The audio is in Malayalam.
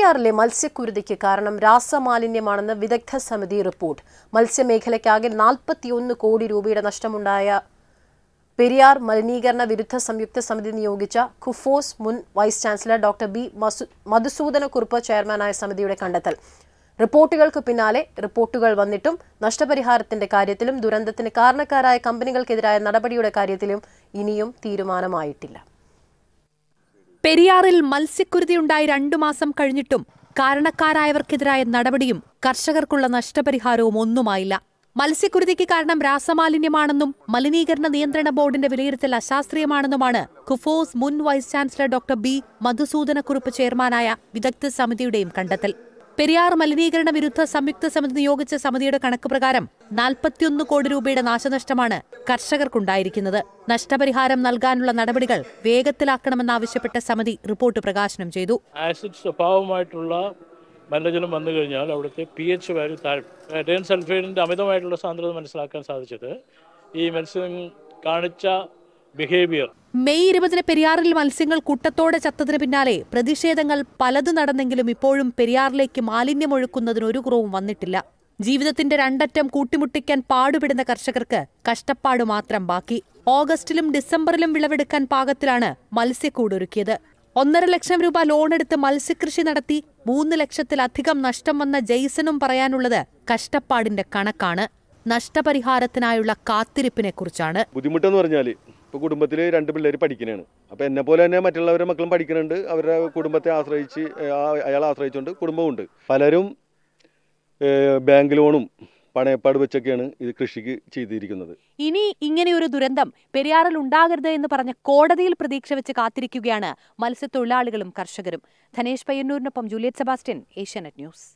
പെരിയാറിലെ മത്സ്യക്കുരുതിക്ക് കാരണം രാസമാലിന്യമാണെന്ന് വിദഗ്ധ സമിതി റിപ്പോർട്ട് മത്സ്യമേഖലയ്ക്കാകെ നാൽപ്പത്തിയൊന്ന് കോടി രൂപയുടെ നഷ്ടമുണ്ടായ പെരിയാർ മലിനീകരണ വിരുദ്ധ സംയുക്ത സമിതി നിയോഗിച്ച ഖുഫോസ് മുൻ vice chancellor doctor B Madhusoodanakurup ചെയർമാനായ സമിതിയുടെ കണ്ടെത്തൽ റിപ്പോർട്ടുകൾക്ക് പിന്നാലെ റിപ്പോർട്ടുകൾ വന്നിട്ടും നഷ്ടപരിഹാരത്തിന്റെ കാര്യത്തിലും ദുരന്തത്തിന് കാരണക്കാരായ കമ്പനികൾക്കെതിരായ നടപടിയുടെ കാര്യത്തിലും ഇനിയും തീരുമാനമായിട്ടില്ല പെരിയാറിൽ മത്സ്യക്കുരുതിയുണ്ടായി രണ്ടു മാസം കഴിഞ്ഞിട്ടും കാരണക്കാരായവർക്കെതിരായ നടപടിയും കർഷകർക്കുള്ള നഷ്ടപരിഹാരവും ഒന്നുമായില്ല മത്സ്യക്കുരുതിക്ക് കാരണം രാസമാലിന്യമാണെന്നും മലിനീകരണ നിയന്ത്രണ ബോർഡിന്റെ വിലയിരുത്തൽ അശാസ്ത്രീയമാണെന്നുമാണ് കുഫോസ് മുൻ vice chancellor doctor B Madhusoodanakurup ചെയർമാനായ വിദഗ്ധ സമിതിയുടെയും കണ്ടെത്തൽ പെരിയാർ മലിനീകരണ വിരുദ്ധ സംയുക്ത സമിതി നിയോഗിച്ച സമിതിയുടെ കണക്ക് പ്രകാരം നാൽപ്പത്തിയൊന്ന് കോടി രൂപയുടെ നാശനഷ്ടമാണ് കർഷകർക്കുണ്ടായിരിക്കുന്നത് നഷ്ടപരിഹാരം നൽകാനുള്ള നടപടികൾ വേഗത്തിലാക്കണമെന്നാവശ്യപ്പെട്ട സമിതി റിപ്പോർട്ട് പ്രകാശനം ചെയ്തു ആസിഡ് സ്വഭാവമായിട്ടുള്ള മലിനജലം വന്നു കഴിഞ്ഞാൽ അവിടുത്തെ പി എച്ച് സൾഫൈഡിന്റെ അമിതമായിട്ടുള്ള സാന്ദ്രത മനസ്സിലാക്കാൻ സാധിച്ചത് ഈ മത്സ്യം കാണിച്ച ബിഹേവിയർ മെയ് ഇരുപതിന് പെരിയാറിൽ മത്സ്യങ്ങൾ കൂട്ടത്തോടെ ചത്തതിന് പിന്നാലെ പ്രതിഷേധങ്ങൾ പലത് നടന്നെങ്കിലും ഇപ്പോഴും പെരിയാറിലേക്ക് മാലിന്യമൊഴുക്കുന്നതിന് ഒരു കുറവും വന്നിട്ടില്ല ജീവിതത്തിന്റെ രണ്ടറ്റം കൂട്ടിമുട്ടിക്കാൻ പാടുപെടുന്ന കർഷകർക്ക് കഷ്ടപ്പാട് മാത്രം ബാക്കി ഓഗസ്റ്റിലും ഡിസംബറിലും വിളവെടുക്കാൻ പാകത്തിലാണ് മത്സ്യക്കൂട് ഒരുക്കിയത് ഒന്നര ലക്ഷം രൂപ ലോണെടുത്ത് മത്സ്യകൃഷി നടത്തി മൂന്ന് ലക്ഷത്തിലധികം നഷ്ടം വന്ന ജെയ്സനും പറയാനുള്ളത് കഷ്ടപ്പാടിന്റെ കണക്കാണ് നഷ്ടപരിഹാരത്തിനായുള്ള കാത്തിരിപ്പിനെ കുറിച്ചാണ് ബുദ്ധിമുട്ടെന്ന് പറഞ്ഞാല് ഇപ്പോൾ കുടുംബത്തിൽ രണ്ട് പിള്ളേർ പഠിക്കുന്നതാണ് അപ്പോൾ എന്നെ പോലെ തന്നെ മറ്റുള്ളവരുടെ മക്കളും പഠിക്കുന്നുണ്ട് അവരുടെ കുടുംബത്തെ ആശ്രയിച്ച് അയാളെ ആശ്രയിച്ചുകൊണ്ട് കുടുംബമുണ്ട് പലരും ബാങ്ക് ലോണും പണയപ്പാട് വെച്ചൊക്കെയാണ് ഇത് കൃഷിക്ക് ചെയ്തിരിക്കുന്നത് ഇനി ഇങ്ങനെ ഒരു ദുരന്തം പെരിയാറിൽ ഉണ്ടാകരുത് എന്ന് പറഞ്ഞ കോടതിയിൽ പ്രതീക്ഷ വെച്ച് കാത്തിരിക്കുകയാണ് മത്സ്യത്തൊഴിലാളികളും കർഷകരും ധനേഷ് പയ്യന്നൂരിനൊപ്പം ജൂലിയറ്റ് സെബാസ്റ്റ്യൻ ഏഷ്യാനെറ്റ് ന്യൂസ്